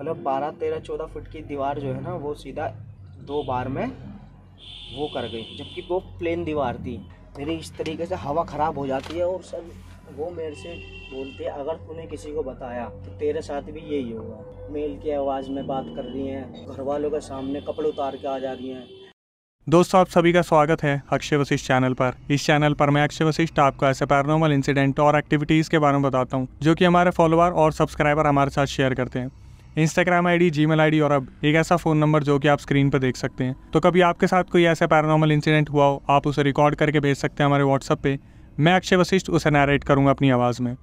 मतलब बारह तेरह चौदह फुट की दीवार जो है ना वो सीधा दो बार में वो कर गई जबकि वो प्लेन दीवार थी मेरी इस तरीके से हवा ख़राब हो जाती है और सब वो मेरे से बोलते हैं अगर तूने किसी को बताया तो तेरे साथ भी यही होगा मेल की आवाज़ में बात कर रही हैं घर वालों के सामने कपड़े उतार के आ जा रही हैं दोस्तों आप सभी का स्वागत है अक्षय वशिष्ठ चैनल पर इस चैनल पर मैं अक्षय वशिष्ठ आपको ऐसे पैरानॉर्मल इंसिडेंट और एक्टिविटीज़ के बारे में बताता हूँ जो कि हमारे फॉलोअर और सब्सक्राइबर हमारे साथ शेयर करते हैं इंस्टाग्राम आईडी जीमेल आईडी और अब एक ऐसा फोन नंबर जो कि आप स्क्रीन पर देख सकते हैं तो कभी आपके साथ कोई ऐसा पैरानॉर्मल इंसिडेंट हुआ हो आप उसे रिकॉर्ड करके भेज सकते हैं हमारे व्हाट्सअप पे मैं अक्षय वशिष्ठ उसे नरेट करूँगा अपनी आवाज़ में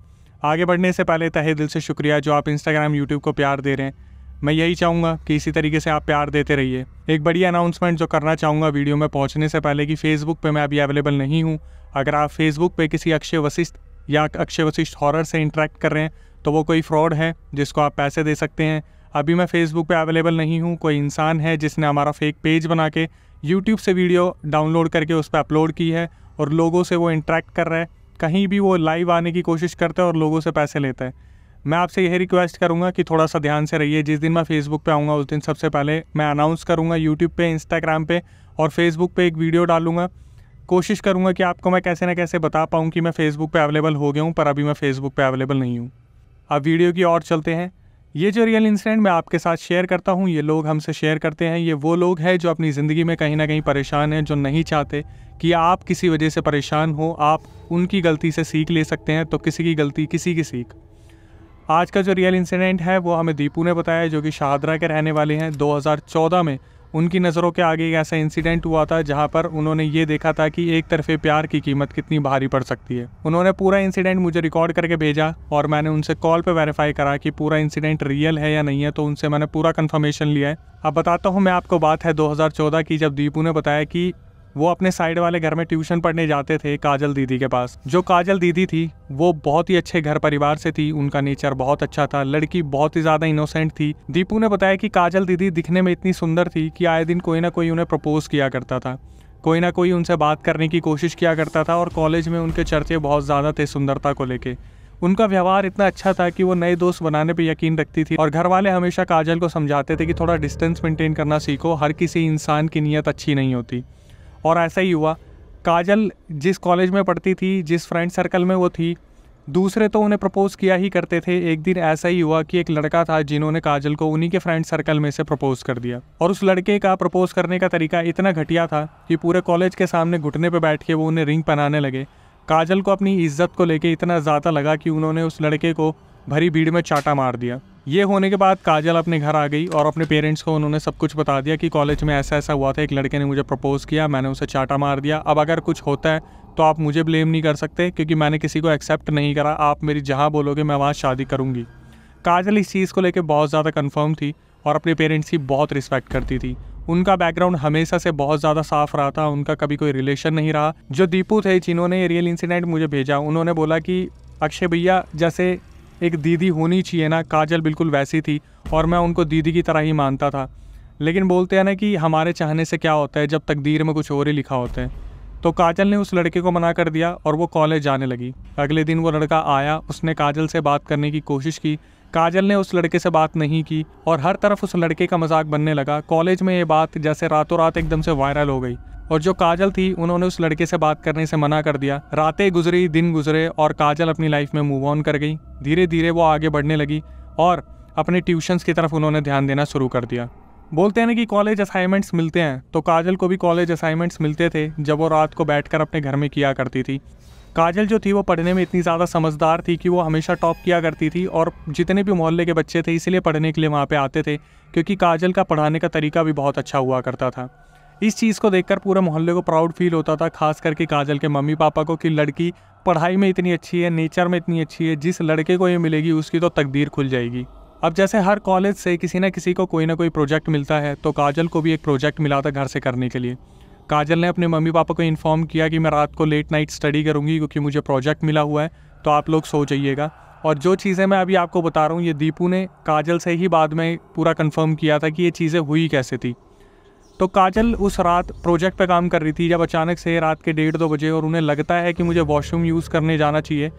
आगे बढ़ने से पहले तहे दिल से शुक्रिया जो आप इंस्टाग्राम यूट्यूब को प्यार दे रहे हैं मैं यही चाहूँगा कि इसी तरीके से आप प्यार देते रहिए एक बड़ी अनाउंसमेंट जो करना चाहूँगा वीडियो में पहुँचने से पहले कि फेसबुक पे मैं अभी अवेलेबल नहीं हूँ अगर आप फेसबुक पे किसी अक्षय वशिष्ठ या अक्षय वशिष्ठ हॉरर से इंटरेक्ट कर रहे हैं तो वो कोई फ्रॉड है जिसको आप पैसे दे सकते हैं अभी मैं फेसबुक पे अवेलेबल नहीं हूँ कोई इंसान है जिसने हमारा फेक पेज बना के यूट्यूब से वीडियो डाउनलोड करके उस पर अपलोड की है और लोगों से वो इंट्रैक्ट कर रहा है कहीं भी वो लाइव आने की कोशिश करता है और लोगों से पैसे लेता है मैं आपसे यही रिक्वेस्ट करूँगा कि थोड़ा सा ध्यान से रहिए जिस दिन मैं फेसबुक पर आऊँगा उस दिन सबसे पहले मैं अनाउंस करूँगा यूट्यूब पर इंस्टाग्राम पर और फेसबुक पर एक वीडियो डालूँगा कोशिश करूँगा कि आपको मैं कैसे ना कैसे बता पाऊँ कि मैं फेसबुक पे अवेलेबल हो गया हूँ पर अभी मैं फेसबुक पे अवेलेबल नहीं हूँ अब वीडियो की ओर चलते हैं ये जो रियल इंसिडेंट मैं आपके साथ शेयर करता हूँ ये लोग हमसे शेयर करते हैं ये वो लोग हैं जो अपनी ज़िंदगी में कहीं ना कहीं परेशान हैं जो नहीं चाहते कि आप किसी वजह से परेशान हो आप उनकी गलती से सीख ले सकते हैं तो किसी की गलती किसी की सीख आज का जो रियल इंसिडेंट है वो हमें दीपू ने बताया जो कि शाहदरा के रहने वाले हैं दो में उनकी नज़रों के आगे एक ऐसा इंसिडेंट हुआ था जहाँ पर उन्होंने ये देखा था कि एक तरफे प्यार की कीमत कितनी भारी पड़ सकती है उन्होंने पूरा इंसिडेंट मुझे रिकॉर्ड करके भेजा और मैंने उनसे कॉल पर वेरीफाई करा कि पूरा इंसिडेंट रियल है या नहीं है तो उनसे मैंने पूरा कन्फर्मेशन लिया है अब बताता हूँ मैं आपको बात है 2014 की जब दीपू ने बताया कि वो अपने साइड वाले घर में ट्यूशन पढ़ने जाते थे काजल दीदी के पास जो काजल दीदी थी वो बहुत ही अच्छे घर परिवार से थी उनका नेचर बहुत अच्छा था लड़की बहुत ही ज्यादा इनोसेंट थी दीपू ने बताया कि काजल दीदी दिखने में इतनी सुंदर थी कि आए दिन कोई ना कोई उन्हें प्रपोज किया करता था कोई ना कोई उनसे बात करने की कोशिश किया करता था और कॉलेज में उनके चर्चे बहुत ज़्यादा थे सुंदरता को लेके उनका व्यवहार इतना अच्छा था कि वो नए दोस्त बनाने पे यकीन रखती थी और घर वाले हमेशा काजल को समझाते थे कि थोड़ा डिस्टेंस मेंटेन करना सीखो हर किसी इंसान की नीयत अच्छी नहीं होती और ऐसा ही हुआ काजल जिस कॉलेज में पढ़ती थी जिस फ्रेंड सर्कल में वो थी दूसरे तो उन्हें प्रपोज़ किया ही करते थे एक दिन ऐसा ही हुआ कि एक लड़का था जिन्होंने काजल को उन्हीं के फ्रेंड सर्कल में से प्रपोज़ कर दिया और उस लड़के का प्रपोज़ करने का तरीका इतना घटिया था कि पूरे कॉलेज के सामने घुटने पर बैठ के वो उन्हें रिंग पहनाने लगे काजल को अपनी इज्जत को लेके इतना ज़्यादा लगा कि उन्होंने उस लड़के को भरी भीड़ में चाटा मार दिया ये होने के बाद काजल अपने घर आ गई और अपने पेरेंट्स को उन्होंने सब कुछ बता दिया कि कॉलेज में ऐसा ऐसा हुआ था एक लड़के ने मुझे प्रपोज़ किया मैंने उसे चाटा मार दिया अब अगर कुछ होता है तो आप मुझे ब्लेम नहीं कर सकते क्योंकि मैंने किसी को एक्सेप्ट नहीं करा आप मेरी जहाँ बोलोगे मैं वहाँ शादी करूँगी काजल इस चीज़ को लेकर बहुत ज़्यादा कन्फर्म थी और अपने पेरेंट्स की बहुत रिस्पेक्ट करती थी उनका बैकग्राउंड हमेशा से बहुत ज़्यादा साफ रहा था उनका कभी कोई रिलेशन नहीं रहा जो दीपू थे जिन्होंने ये रियल इंसिडेंट मुझे भेजा उन्होंने बोला कि अक्षय भैया जैसे एक दीदी होनी चाहिए ना काजल बिल्कुल वैसी थी और मैं उनको दीदी की तरह ही मानता था लेकिन बोलते हैं ना कि हमारे चाहने से क्या होता है जब तकदीर में कुछ और ही लिखा होता है तो काजल ने उस लड़के को मना कर दिया और वो कॉलेज जाने लगी अगले दिन वो लड़का आया उसने काजल से बात करने की कोशिश की काजल ने उस लड़के से बात नहीं की और हर तरफ उस लड़के का मजाक बनने लगा कॉलेज में ये बात जैसे रातों रात एकदम से वायरल हो गई और जो काजल थी उन्होंने उस लड़के से बात करने से मना कर दिया रातें गुजरी दिन गुजरे और काजल अपनी लाइफ में मूव ऑन कर गई धीरे धीरे वो आगे बढ़ने लगी और अपने ट्यूशन्स की तरफ उन्होंने ध्यान देना शुरू कर दिया बोलते हैं ना कि कॉलेज असाइनमेंट्स मिलते हैं तो काजल को भी कॉलेज असाइनमेंट्स मिलते थे जब वो रात को बैठकर अपने घर में किया करती थी काजल जो थी वो पढ़ने में इतनी ज़्यादा समझदार थी कि वो हमेशा टॉप किया करती थी और जितने भी मोहल्ले के बच्चे थे इसीलिए पढ़ने के लिए वहाँ पर आते थे क्योंकि काजल का पढ़ाने का तरीका भी बहुत अच्छा हुआ करता था इस चीज़ को देखकर पूरे मोहल्ले को प्राउड फील होता था खास करके काजल के मम्मी पापा को कि लड़की पढ़ाई में इतनी अच्छी है नेचर में इतनी अच्छी है जिस लड़के को ये मिलेगी उसकी तो तकदीर खुल जाएगी अब जैसे हर कॉलेज से किसी न किसी को कोई ना कोई प्रोजेक्ट मिलता है तो काजल को भी एक प्रोजेक्ट मिला था घर से करने के लिए काजल ने अपने मम्मी पापा को इन्फॉर्म किया कि मैं रात को लेट नाइट स्टडी करूँगी क्योंकि मुझे प्रोजेक्ट मिला हुआ है तो आप लोग सो जाइएगा और जो चीज़ें मैं अभी आपको बता रहा हूँ ये दीपू ने काजल से ही बाद में पूरा कंफर्म किया था कि ये चीज़ें हुई कैसे थी तो काजल उस रात प्रोजेक्ट पे काम कर रही थी जब अचानक से रात के डेढ़ दो बजे और उन्हें लगता है कि मुझे वॉशरूम यूज़ करने जाना चाहिए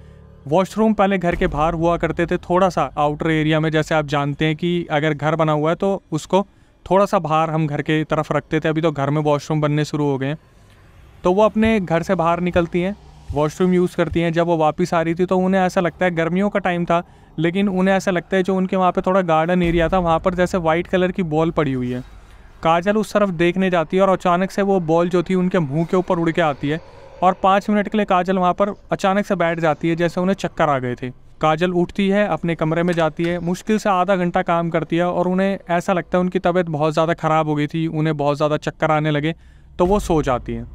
वॉशरूम पहले घर के बाहर हुआ करते थे थोड़ा सा आउटर एरिया में जैसे आप जानते हैं कि अगर घर बना हुआ है तो उसको थोड़ा सा बाहर हम घर के तरफ रखते थे अभी तो घर में वॉशरूम बनने शुरू हो गए हैं तो वो अपने घर से बाहर निकलती हैं वॉशरूम यूज़ करती हैं जब वो वापस आ रही थी तो उन्हें ऐसा लगता है गर्मियों का टाइम था लेकिन उन्हें ऐसा लगता है जो उनके वहाँ पर थोड़ा गार्डन एरिया था वहाँ पर जैसे वाइट कलर की बॉल पड़ी हुई है काजल उस तरफ देखने जाती है और अचानक से वो बॉल जो थी उनके मुँह के ऊपर उड़ के आती है और पाँच मिनट के लिए काजल वहाँ पर अचानक से बैठ जाती है जैसे उन्हें चक्कर आ गए थे काजल उठती है अपने कमरे में जाती है मुश्किल से आधा घंटा काम करती है और उन्हें ऐसा लगता है उनकी तबीयत बहुत ज़्यादा ख़राब हो गई थी उन्हें बहुत ज़्यादा चक्कर आने लगे तो वो सो जाती हैं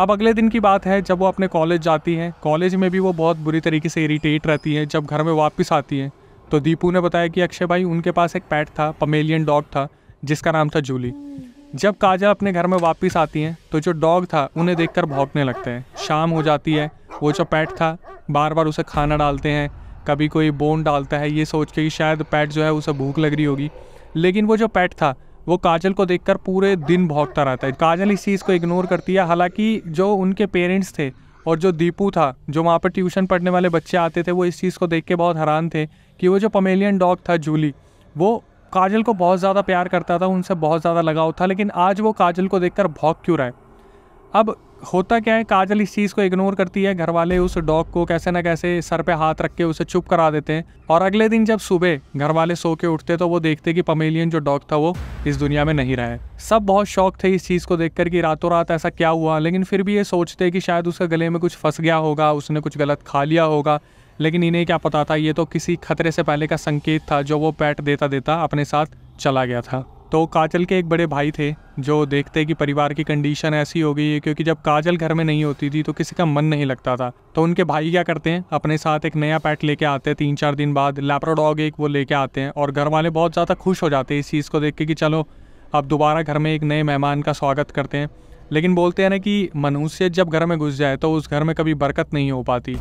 अब अगले दिन की बात है जब वो अपने कॉलेज जाती हैं कॉलेज में भी वो बहुत बुरी तरीके से इरीटेट रहती हैं जब घर में वापस आती हैं तो दीपू ने बताया कि अक्षय भाई उनके पास एक पैट था पमेलियन डॉग था जिसका नाम था जूली जब काजल अपने घर में वापस आती हैं तो जो डॉग था उन्हें देखकर भौंकने लगते हैं शाम हो जाती है वो जो पैट था बार बार उसे खाना डालते हैं कभी कोई बोन डालता है ये सोच के कि शायद पैट जो है उसे भूख लग रही होगी लेकिन वो जो पैट था वो काजल को देखकर पूरे दिन भोंगता रहता है काजल इस चीज़ को इग्नोर करती है हालांकि जो उनके पेरेंट्स थे और जो दीपू था जो वहाँ पर ट्यूशन पढ़ने वाले बच्चे आते थे वो इस चीज़ को देख के बहुत हैरान थे कि वो जो पमेलियन डॉग था जूली वो काजल को बहुत ज़्यादा प्यार करता था उनसे बहुत ज़्यादा लगाव था लेकिन आज वो काजल को देख कर क्यों रहा है अब होता क्या है काजल इस चीज़ को इग्नोर करती है घर वाले उस डॉग को कैसे ना कैसे सर पे हाथ रख के उसे चुप करा देते हैं और अगले दिन जब सुबह घर वाले सो के उठते तो वो देखते कि पमेलियन जो डॉग था वो इस दुनिया में नहीं रहा है सब बहुत शौक थे इस चीज़ को देखकर कि रातों रात ऐसा क्या हुआ लेकिन फिर भी ये सोचते कि शायद उसका गले में कुछ फंस गया होगा उसने कुछ गलत खा लिया होगा लेकिन इन्हें क्या पता था ये तो किसी खतरे से पहले का संकेत था जो वो पैट देता देता अपने साथ चला गया था तो काजल के एक बड़े भाई थे जो देखते कि परिवार की कंडीशन ऐसी हो गई है क्योंकि जब काजल घर में नहीं होती थी तो किसी का मन नहीं लगता था तो उनके भाई क्या करते हैं अपने साथ एक नया पैट लेके आते हैं तीन चार दिन बाद लैप्रोडॉग एक वो लेके आते हैं और घर वाले बहुत ज़्यादा खुश हो जाते हैं इस चीज़ को देख के कि चलो अब दोबारा घर में एक नए मेहमान का स्वागत करते हैं लेकिन बोलते हैं ना कि मनुष्य जब घर में घुस जाए तो उस घर में कभी बरकत नहीं हो पाती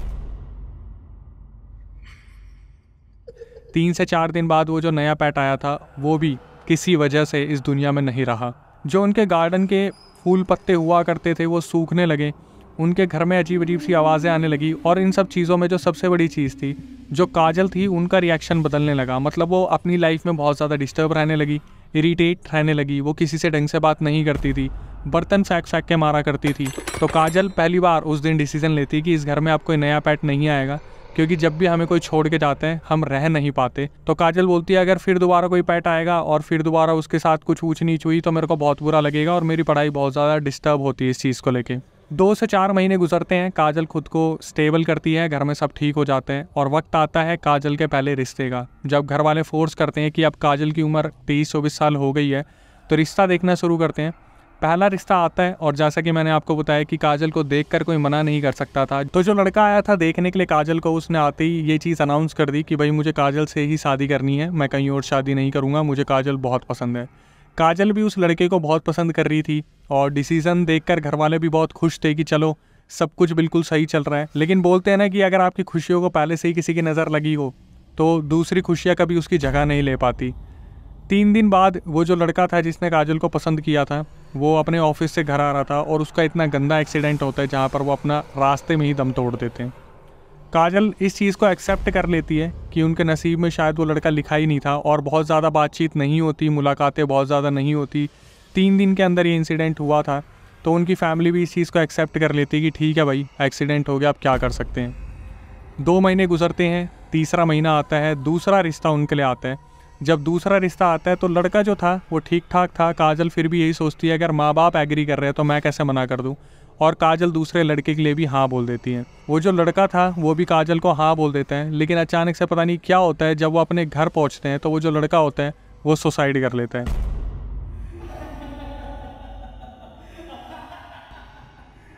तीन से चार दिन बाद वो जो नया पैट आया था वो भी किसी वजह से इस दुनिया में नहीं रहा जो उनके गार्डन के फूल पत्ते हुआ करते थे वो सूखने लगे उनके घर में अजीब अजीब सी आवाज़ें आने लगी और इन सब चीज़ों में जो सबसे बड़ी चीज़ थी जो काजल थी उनका रिएक्शन बदलने लगा मतलब वो अपनी लाइफ में बहुत ज़्यादा डिस्टर्ब रहने लगी इरीटेट रहने लगी वो किसी से ढंग से बात नहीं करती थी बर्तन फेंक फेंक के मारा करती थी तो काजल पहली बार उस दिन डिसीजन लेती कि इस घर में आपको नया पैट नहीं आएगा क्योंकि जब भी हमें कोई छोड़ के जाते हैं हम रह नहीं पाते तो काजल बोलती है अगर फिर दोबारा कोई पैट आएगा और फिर दोबारा उसके साथ कुछ ऊँच नीच हुई तो मेरे को बहुत बुरा लगेगा और मेरी पढ़ाई बहुत ज़्यादा डिस्टर्ब होती है इस चीज़ को लेकर दो से चार महीने गुजरते हैं काजल खुद को स्टेबल करती है घर में सब ठीक हो जाते हैं और वक्त आता है काजल के पहले रिश्ते का जब घर वाले फोर्स करते हैं कि अब काजल की उम्र तेईस चौबीस साल हो गई है तो रिश्ता देखना शुरू करते हैं पहला रिश्ता आता है और जैसा कि मैंने आपको बताया कि काजल को देख कर कोई मना नहीं कर सकता था तो जो लड़का आया था देखने के लिए काजल को उसने आते ही ये चीज़ अनाउंस कर दी कि भाई मुझे काजल से ही शादी करनी है मैं कहीं और शादी नहीं करूँगा मुझे काजल बहुत पसंद है काजल भी उस लड़के को बहुत पसंद कर रही थी और डिसीज़न कर घर वाले भी बहुत खुश थे कि चलो सब कुछ बिल्कुल सही चल रहा है लेकिन बोलते हैं ना कि अगर आपकी खुशियों को पहले से ही किसी की नज़र लगी हो तो दूसरी खुशियाँ कभी उसकी जगह नहीं ले पाती तीन दिन बाद वो जो लड़का था जिसने काजल को पसंद किया था वो अपने ऑफिस से घर आ रहा था और उसका इतना गंदा एक्सीडेंट होता है जहाँ पर वो अपना रास्ते में ही दम तोड़ देते हैं काजल इस चीज़ को एक्सेप्ट कर लेती है कि उनके नसीब में शायद वो लड़का लिखा ही नहीं था और बहुत ज़्यादा बातचीत नहीं होती मुलाकातें बहुत ज़्यादा नहीं होती तीन दिन के अंदर ये इंसिडेंट हुआ था तो उनकी फैमिली भी इस चीज़ को एक्सेप्ट कर लेती है कि ठीक है भाई एक्सीडेंट हो गया आप क्या कर सकते हैं दो महीने गुजरते हैं तीसरा महीना आता है दूसरा रिश्ता उनके लिए आता है जब दूसरा रिश्ता आता है तो लड़का जो था वो ठीक ठाक था काजल फिर भी यही सोचती है अगर माँ बाप एग्री कर रहे हैं तो मैं कैसे मना कर दूँ और काजल दूसरे लड़के के लिए भी हाँ बोल देती है वो जो लड़का था वो भी काजल को हाँ बोल देते हैं लेकिन अचानक से पता नहीं क्या होता है जब वो अपने घर पहुँचते हैं तो वो जो लड़का होता है वो सुसाइड कर लेते हैं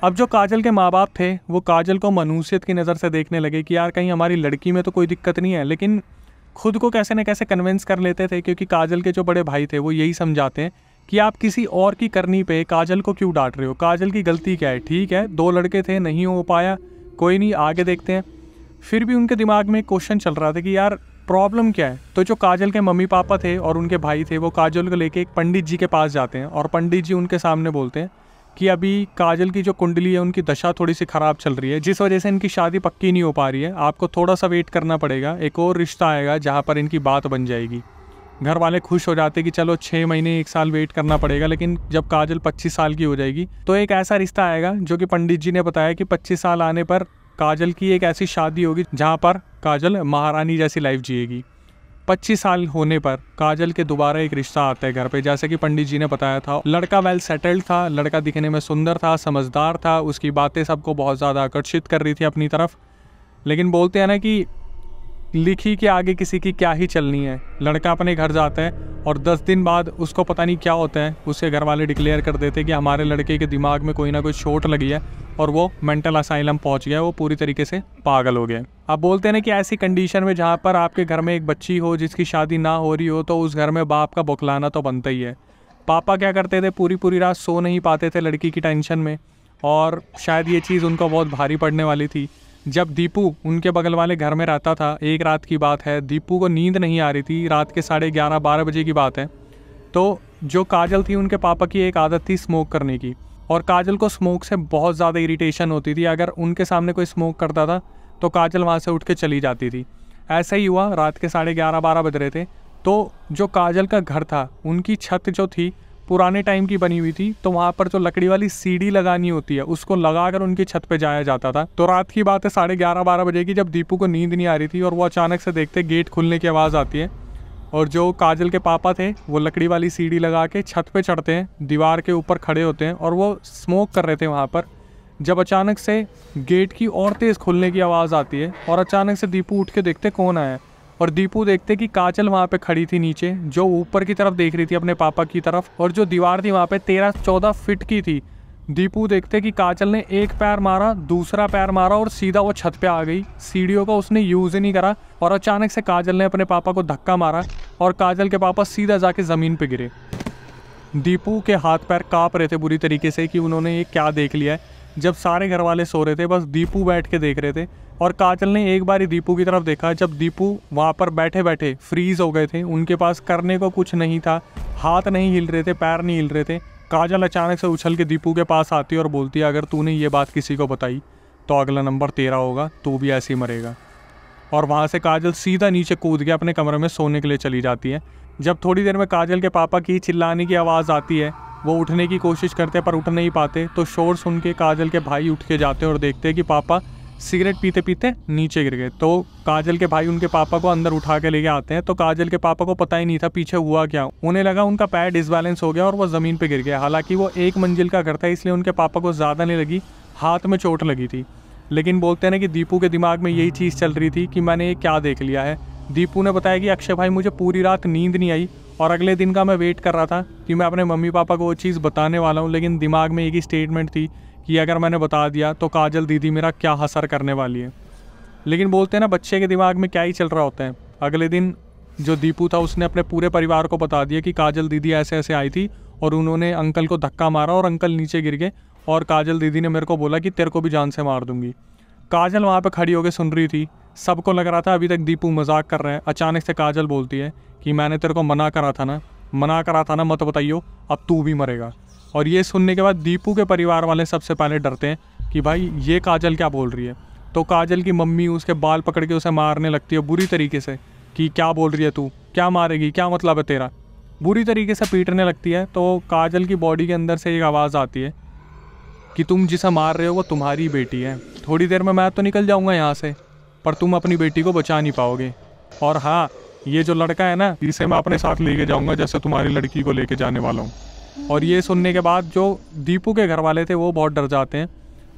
अब जो काजल के माँ बाप थे वो काजल को मनूसियत की नज़र से देखने लगे कि यार कहीं हमारी लड़की में तो कोई दिक्कत नहीं है लेकिन खुद को कैसे ना कैसे कन्विंस कर लेते थे क्योंकि काजल के जो बड़े भाई थे वो यही समझाते हैं कि आप किसी और की करनी पे काजल को क्यों डांट रहे हो काजल की गलती क्या है ठीक है दो लड़के थे नहीं हो पाया कोई नहीं आगे देखते हैं फिर भी उनके दिमाग में क्वेश्चन चल रहा था कि यार प्रॉब्लम क्या है तो जो काजल के मम्मी पापा थे और उनके भाई थे वो काजल को लेके एक पंडित जी के पास जाते हैं और पंडित जी उनके सामने बोलते हैं कि अभी काजल की जो कुंडली है उनकी दशा थोड़ी सी ख़राब चल रही है जिस वजह से इनकी शादी पक्की नहीं हो पा रही है आपको थोड़ा सा वेट करना पड़ेगा एक और रिश्ता आएगा जहाँ पर इनकी बात बन जाएगी घर वाले खुश हो जाते कि चलो छः महीने एक साल वेट करना पड़ेगा लेकिन जब काजल पच्चीस साल की हो जाएगी तो एक ऐसा रिश्ता आएगा जो कि पंडित जी ने बताया कि पच्चीस साल आने पर काजल की एक ऐसी शादी होगी जहाँ पर काजल महारानी जैसी लाइफ जिएगी पच्चीस साल होने पर काजल के दोबारा एक रिश्ता आता है घर पे जैसे कि पंडित जी ने बताया था लड़का वेल सेटल्ड था लड़का दिखने में सुंदर था समझदार था उसकी बातें सबको बहुत ज़्यादा आकर्षित कर रही थी अपनी तरफ लेकिन बोलते हैं ना कि लिखी कि आगे किसी की क्या ही चलनी है लड़का अपने घर जाता है और दस दिन बाद उसको पता नहीं क्या होता है उसके घर वाले डिक्लेयर कर देते कि हमारे लड़के के दिमाग में कोई ना कोई चोट लगी है और वो मेंटल असाइलम पहुंच गया वो पूरी तरीके से पागल हो गया आप बोलते हैं ना कि ऐसी कंडीशन में जहाँ पर आपके घर में एक बच्ची हो जिसकी शादी ना हो रही हो तो उस घर में बाप का बुखलाना तो बनता ही है पापा क्या करते थे पूरी पूरी रात सो नहीं पाते थे लड़की की टेंशन में और शायद ये चीज़ उनको बहुत भारी पड़ने वाली थी जब दीपू उनके बगल वाले घर में रहता था एक रात की बात है दीपू को नींद नहीं आ रही थी रात के साढ़े ग्यारह बारह बजे की बात है तो जो काजल थी उनके पापा की एक आदत थी स्मोक करने की और काजल को स्मोक से बहुत ज़्यादा इरीटेशन होती थी अगर उनके सामने कोई स्मोक करता था तो काजल वहाँ से उठ के चली जाती थी ऐसा ही हुआ रात के साढ़े ग्यारह बारह बज रहे थे तो जो काजल का घर था उनकी छत जो थी पुराने टाइम की बनी हुई थी तो वहाँ पर जो लकड़ी वाली सीढ़ी लगानी होती है उसको लगाकर उनकी छत पे जाया जाता था तो रात की बात है साढ़े ग्यारह बारह बजे की जब दीपू को नींद नहीं आ रही थी और वो अचानक से देखते गेट खुलने की आवाज़ आती है और जो काजल के पापा थे वो लकड़ी वाली सीढ़ी लगा के छत पे चढ़ते हैं दीवार के ऊपर खड़े होते हैं और वो स्मोक कर रहे थे वहाँ पर जब अचानक से गेट की और तेज़ खुलने की आवाज़ आती है और अचानक से दीपू उठ के देखते कौन आया और दीपू देखते कि काजल वहाँ पे खड़ी थी नीचे जो ऊपर की तरफ देख रही थी अपने पापा की तरफ और जो दीवार थी वहाँ पे तेरह चौदह फिट की थी दीपू देखते कि काजल ने एक पैर मारा दूसरा पैर मारा और सीधा वो छत पे आ गई सीढ़ियों का उसने यूज़ ही नहीं करा और अचानक से काजल ने अपने पापा को धक्का मारा और काजल के पापा सीधा जाके ज़मीन पे गिरे दीपू के हाथ पैर काँप रहे थे बुरी तरीके से कि उन्होंने ये क्या देख लिया है जब सारे घर वाले सो रहे थे बस दीपू बैठ के देख रहे थे और काजल ने एक बार ही दीपू की तरफ देखा जब दीपू वहाँ पर बैठे बैठे फ्रीज हो गए थे उनके पास करने को कुछ नहीं था हाथ नहीं हिल रहे थे पैर नहीं हिल रहे थे काजल अचानक से उछल के दीपू के पास आती और बोलती है अगर तूने ये बात किसी को बताई तो अगला नंबर तेरा होगा तू भी ऐसे ही मरेगा और वहाँ से काजल सीधा नीचे कूद के अपने कमरे में सोने के लिए चली जाती है जब थोड़ी देर में काजल के पापा की चिल्लाने की आवाज़ आती है वो उठने की कोशिश करते पर उठ नहीं पाते तो शोर सुन के काजल के भाई उठ के जाते और देखते हैं कि पापा सिगरेट पीते पीते नीचे गिर गए तो काजल के भाई उनके पापा को अंदर उठा के लेके आते हैं तो काजल के पापा को पता ही नहीं था पीछे हुआ क्या उन्हें लगा उनका पैर डिसबैलेंस हो गया और वो ज़मीन पर गिर गया हालांकि वो एक मंजिल का घर था इसलिए उनके पापा को ज़्यादा नहीं लगी हाथ में चोट लगी थी लेकिन बोलते हैं ना कि दीपू के दिमाग में यही चीज़ चल रही थी कि मैंने ये क्या देख लिया है दीपू ने बताया कि अक्षय भाई मुझे पूरी रात नींद नहीं आई और अगले दिन का मैं वेट कर रहा था कि मैं अपने मम्मी पापा को वो चीज़ बताने वाला हूँ लेकिन दिमाग में एक ही स्टेटमेंट थी कि अगर मैंने बता दिया तो काजल दीदी मेरा क्या असर करने वाली है लेकिन बोलते हैं ना बच्चे के दिमाग में क्या ही चल रहा होता है अगले दिन जो दीपू था उसने अपने पूरे परिवार को बता दिया कि काजल दीदी ऐसे ऐसे आई थी और उन्होंने अंकल को धक्का मारा और अंकल नीचे गिर गए और काजल दीदी ने मेरे को बोला कि तेरे को भी जान से मार दूंगी काजल वहाँ पर खड़ी होकर सुन रही थी सबको लग रहा था अभी तक दीपू मजाक कर रहे हैं अचानक से काजल बोलती है कि मैंने तेरे को मना करा था ना मना करा था ना मत बताइयो अब तू भी मरेगा और ये सुनने के बाद दीपू के परिवार वाले सबसे पहले डरते हैं कि भाई ये काजल क्या बोल रही है तो काजल की मम्मी उसके बाल पकड़ के उसे मारने लगती है बुरी तरीके से कि क्या बोल रही है तू क्या मारेगी क्या मतलब है तेरा बुरी तरीके से पीटने लगती है तो काजल की बॉडी के अंदर से एक आवाज़ आती है कि तुम जिसे मार रहे हो वो तुम्हारी बेटी है थोड़ी देर में मैं तो निकल जाऊँगा यहाँ से पर तुम अपनी बेटी को बचा नहीं पाओगे और हाँ ये जो लड़का है ना इसे मैं अपने साथ लेके जाऊंगा जैसे तुम्हारी लड़की को लेके जाने वाला हूँ और ये सुनने के बाद जो दीपू के घर वाले थे वो बहुत डर जाते हैं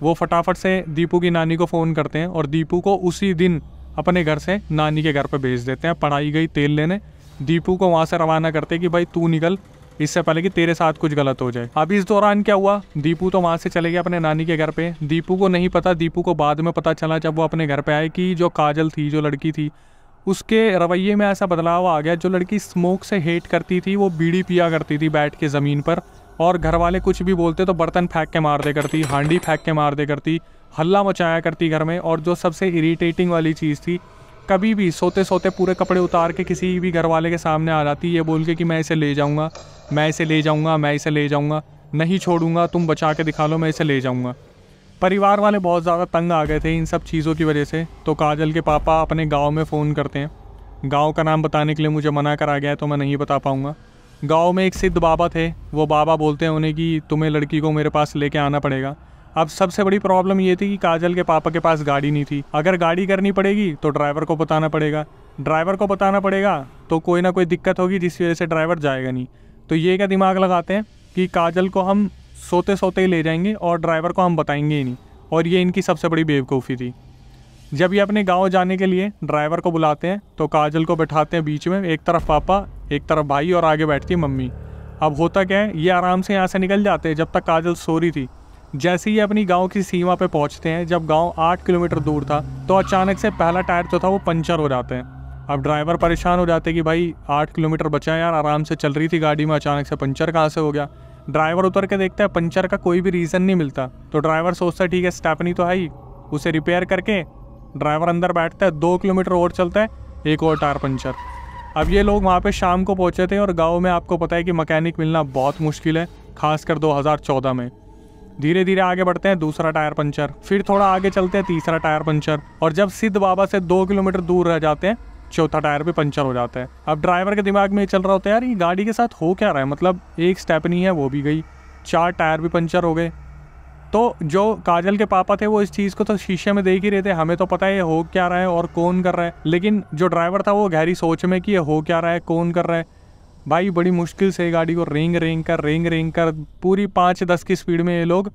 वो फटाफट से दीपू की नानी को फ़ोन करते हैं और दीपू को उसी दिन अपने घर से नानी के घर पर भेज देते हैं पढ़ाई गई तेल लेने दीपू को वहाँ से रवाना करते कि भाई तू निकल इससे पहले कि तेरे साथ कुछ गलत हो जाए अब इस दौरान क्या हुआ दीपू तो वहाँ से चले गए अपने नानी के घर पे दीपू को नहीं पता दीपू को बाद में पता चला जब वो अपने घर पे आए कि जो काजल थी जो लड़की थी उसके रवैये में ऐसा बदलाव आ गया जो लड़की स्मोक से हेट करती थी वो बीड़ी पिया करती थी बैठ के ज़मीन पर और घर वाले कुछ भी बोलते तो बर्तन फेंक के मार दे करती हांडी फेंक के मार दे करती हल्ला मचाया करती घर में और जो सबसे इरीटेटिंग वाली चीज़ थी कभी भी सोते सोते पूरे कपड़े उतार के किसी भी घर वाले के सामने आ जाती ये बोल के कि मैं इसे ले जाऊँगा मैं इसे ले जाऊँगा मैं इसे ले जाऊँगा नहीं छोड़ूंगा तुम बचा के दिखा लो मैं इसे ले जाऊँगा परिवार वाले बहुत ज़्यादा तंग आ गए थे इन सब चीज़ों की वजह से तो काजल के पापा अपने गाँव में फ़ोन करते हैं गाँव का नाम बताने के लिए मुझे मना करा गया है तो मैं नहीं बता पाऊँगा गाँव में एक सिद्ध बाबा थे वो बाबा बोलते हैं उन्हें कि तुम्हें लड़की को मेरे पास लेके आना पड़ेगा अब सबसे बड़ी प्रॉब्लम ये थी कि काजल के पापा के पास गाड़ी नहीं थी अगर गाड़ी करनी पड़ेगी तो ड्राइवर को बताना पड़ेगा ड्राइवर को बताना पड़ेगा तो कोई ना कोई दिक्कत होगी जिस वजह से ड्राइवर जाएगा नहीं तो ये क्या दिमाग लगाते हैं कि काजल को हम सोते सोते ही ले जाएंगे और ड्राइवर को हम बताएंगे ही नहीं और ये इनकी सबसे बड़ी बेवकूफ़ी थी जब ये अपने गांव जाने के लिए ड्राइवर को बुलाते हैं तो काजल को बैठाते हैं बीच में एक तरफ पापा एक तरफ भाई और आगे बैठती मम्मी अब होता क्या है ये आराम से यहाँ से निकल जाते हैं जब तक काजल सो रही थी जैसे ही अपनी गांव की सीमा पर पहुँचते हैं जब गाँव आठ किलोमीटर दूर था तो अचानक से पहला टायर जो था वो पंचर हो जाते हैं अब ड्राइवर परेशान हो जाते कि भाई आठ किलोमीटर बचा यार आराम से चल रही थी गाड़ी में अचानक से पंचर कहाँ से हो गया ड्राइवर उतर के देखता है पंचर का कोई भी रीज़न नहीं मिलता तो ड्राइवर सोचता है ठीक है स्टेपनी तो आई उसे रिपेयर करके ड्राइवर अंदर बैठता है दो किलोमीटर और चलता है एक और टायर पंचर अब ये लोग वहाँ पे शाम को पहुँचे थे और गांव में आपको पता है कि मकैनिक मिलना बहुत मुश्किल है खासकर 2014 में धीरे धीरे आगे बढ़ते हैं दूसरा टायर पंचर फिर थोड़ा आगे चलते हैं तीसरा टायर पंचर और जब सिद्ध बाबा से दो किलोमीटर दूर रह जाते हैं चौथा टायर भी पंचर हो जाता है अब ड्राइवर के दिमाग में ये चल रहा होता है यार ये गाड़ी के साथ हो क्या रहा है मतलब एक स्टेप नहीं है वो भी गई चार टायर भी पंचर हो गए तो जो काजल के पापा थे वो इस चीज़ को तो शीशे में देख ही रहे थे हमें तो पता है ये हो क्या रहा है और कौन कर रहा है लेकिन जो ड्राइवर था वो गहरी सोच में कि ये हो क्या रहा है कौन कर रहा है भाई बड़ी मुश्किल से गाड़ी को रेंग रेंग कर रेंग रेंग कर पूरी पाँच दस की स्पीड में ये लोग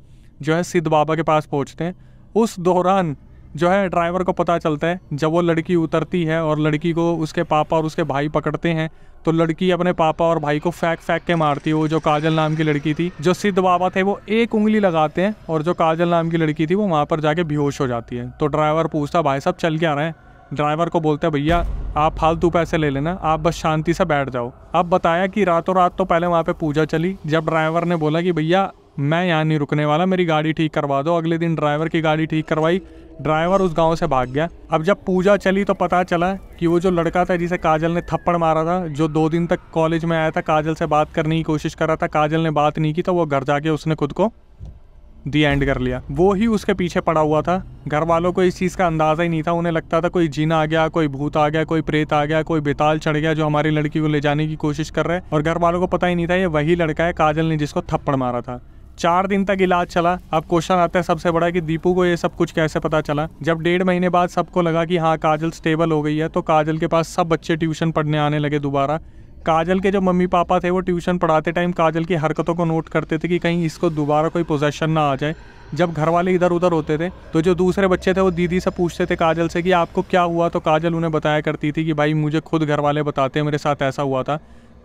जो है सिद्ध बाबा के पास पहुँचते हैं उस दौरान जो है ड्राइवर को पता चलता है जब वो लड़की उतरती है और लड़की को उसके पापा और उसके भाई पकड़ते हैं तो लड़की अपने पापा और भाई को फेंक फेंक के मारती है वो जो काजल नाम की लड़की थी जो सिद्ध बाबा थे वो एक उंगली लगाते हैं और जो काजल नाम की लड़की थी वो वहाँ पर जाके बेहोश हो जाती है तो ड्राइवर पूछता भाई साहब चल के आ रहे हैं ड्राइवर को बोलते हैं भैया आप फालतू पैसे ले लेना आप बस शांति से बैठ जाओ अब बताया कि रातों रात तो पहले वहाँ पे पूजा चली जब ड्राइवर ने बोला कि भैया मैं यहाँ नहीं रुकने वाला मेरी गाड़ी ठीक करवा दो अगले दिन ड्राइवर की गाड़ी ठीक करवाई ड्राइवर उस गांव से भाग गया अब जब पूजा चली तो पता चला कि वो जो लड़का था जिसे काजल ने थप्पड़ मारा था जो दो दिन तक कॉलेज में आया था काजल से बात करने की कोशिश कर रहा था काजल ने बात नहीं की तो वो घर जाके उसने खुद को दी एंड कर लिया वो ही उसके पीछे पड़ा हुआ था घर वालों को इस चीज़ का अंदाज़ा ही नहीं था उन्हें लगता था कोई जीना आ गया कोई भूत आ गया कोई प्रेत आ गया कोई बेताल चढ़ गया जो हमारी लड़की को ले जाने की कोशिश कर रहा है और घर वालों को पता ही नहीं था ये वही लड़का है काजल ने जिसको थप्पड़ मारा था चार दिन तक इलाज चला अब क्वेश्चन आता है सबसे बड़ा कि दीपू को ये सब कुछ कैसे पता चला जब डेढ़ महीने बाद सबको लगा कि हाँ काजल स्टेबल हो गई है तो काजल के पास सब बच्चे ट्यूशन पढ़ने आने लगे दोबारा काजल के जो मम्मी पापा थे वो ट्यूशन पढ़ाते टाइम काजल की हरकतों को नोट करते थे कि कहीं इसको दोबारा कोई पोजेशन ना आ जाए जब घर वाले इधर उधर होते थे तो जो दूसरे बच्चे थे वो दीदी से पूछते थे काजल से कि आपको क्या हुआ तो काजल उन्हें बताया करती थी कि भाई मुझे खुद घर वाले बताते हैं मेरे साथ ऐसा हुआ था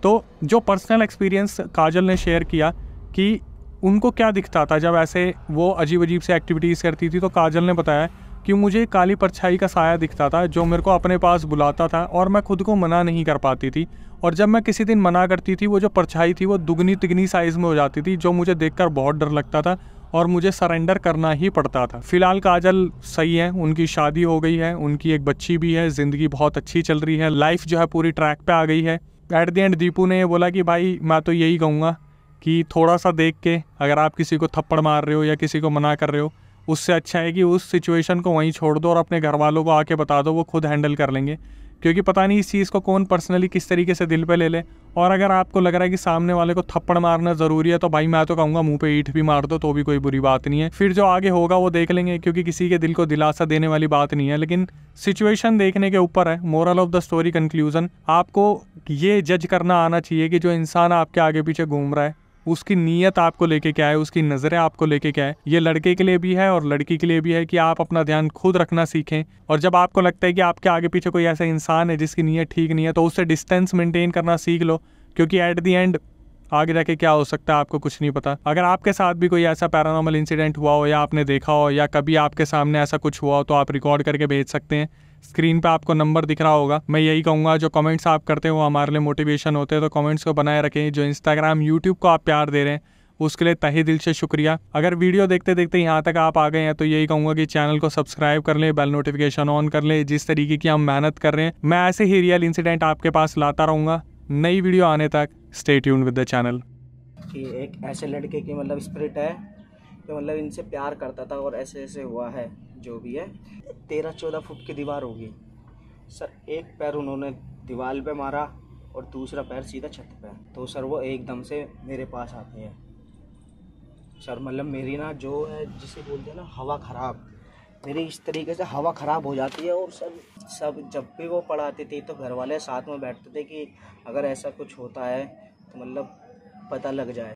तो जो पर्सनल एक्सपीरियंस काजल ने शेयर किया कि उनको क्या दिखता था जब ऐसे वो अजीब अजीब से एक्टिविटीज़ करती थी तो काजल ने बताया कि मुझे काली परछाई का साया दिखता था जो मेरे को अपने पास बुलाता था और मैं खुद को मना नहीं कर पाती थी और जब मैं किसी दिन मना करती थी वो जो परछाई थी वो दुगनी तिगनी साइज़ में हो जाती थी जो मुझे देख बहुत डर लगता था और मुझे सरेंडर करना ही पड़ता था फिलहाल काजल सही है उनकी शादी हो गई है उनकी एक बच्ची भी है ज़िंदगी बहुत अच्छी चल रही है लाइफ जो है पूरी ट्रैक पर आ गई है एट दी एंड दीपू ने बोला कि भाई मैं तो यही कहूँगा कि थोड़ा सा देख के अगर आप किसी को थप्पड़ मार रहे हो या किसी को मना कर रहे हो उससे अच्छा है कि उस सिचुएशन को वहीं छोड़ दो और अपने घर वालों को आके बता दो वो खुद हैंडल कर लेंगे क्योंकि पता नहीं इस चीज़ को कौन पर्सनली किस तरीके से दिल पे ले ले और अगर आपको लग रहा है कि सामने वाले को थप्पड़ मारना ज़रूरी है तो भाई मैं तो कहूँगा मुंह पे ईट भी मार दो तो भी कोई बुरी बात नहीं है फिर जो आगे होगा वो देख लेंगे क्योंकि किसी के दिल को दिलासा देने वाली बात नहीं है लेकिन सिचुएशन देखने के ऊपर है moral of the story conclusion आपको ये जज करना आना चाहिए कि जो इंसान आपके आगे पीछे घूम रहा है उसकी नीयत आपको लेके क्या है उसकी नज़रें आपको लेके क्या है ये लड़के के लिए भी है और लड़की के लिए भी है कि आप अपना ध्यान खुद रखना सीखें और जब आपको लगता है कि आपके आगे पीछे कोई ऐसा इंसान है जिसकी नीयत ठीक नहीं है तो उससे डिस्टेंस मेंटेन करना सीख लो क्योंकि एट दी एंड आगे जाके क्या हो सकता है आपको कुछ नहीं पता अगर आपके साथ भी कोई ऐसा पैरानॉमल इंसिडेंट हुआ हो या आपने देखा हो या कभी आपके सामने ऐसा कुछ हुआ हो तो आप रिकॉर्ड करके भेज सकते हैं स्क्रीन पे आपको नंबर दिख रहा होगा मैं यही कहूँगा जो कमेंट्स आप करते हो हमारे लिए मोटिवेशन होते हैं तो कमेंट्स को बनाए रखें जो इंस्टाग्राम यूट्यूब को आप प्यार दे रहे हैं उसके लिए तहे दिल से शुक्रिया अगर वीडियो देखते देखते यहाँ तक आप आ गए हैं तो यही कहूँगा कि चैनल को सब्सक्राइब कर लें बेल नोटिफिकेशन ऑन कर लें जिस तरीके की हम मेहनत कर रहे हैं मैं ऐसे ही रियल इंसिडेंट आपके पास लाता रहूँगा नई वीडियो आने तक stay tune with the channel कि एक ऐसे लड़के की मतलब स्प्रिट है कि मतलब इनसे प्यार करता था और ऐसे ऐसे हुआ है जो भी है तेरह चौदह फुट की दीवार होगी सर एक पैर उन्होंने दीवार पे मारा और दूसरा पैर सीधा छत पे तो सर वो एकदम से मेरे पास आते हैं सर मतलब मेरी ना जो है जिसे बोलते हैं ना हवा ख़राब मेरी इस तरीके से हवा ख़राब हो जाती है और सर सब जब भी वो पढ़ाती थी तो घर वाले साथ में बैठते थे कि अगर ऐसा कुछ होता है तो मतलब पता लग जाए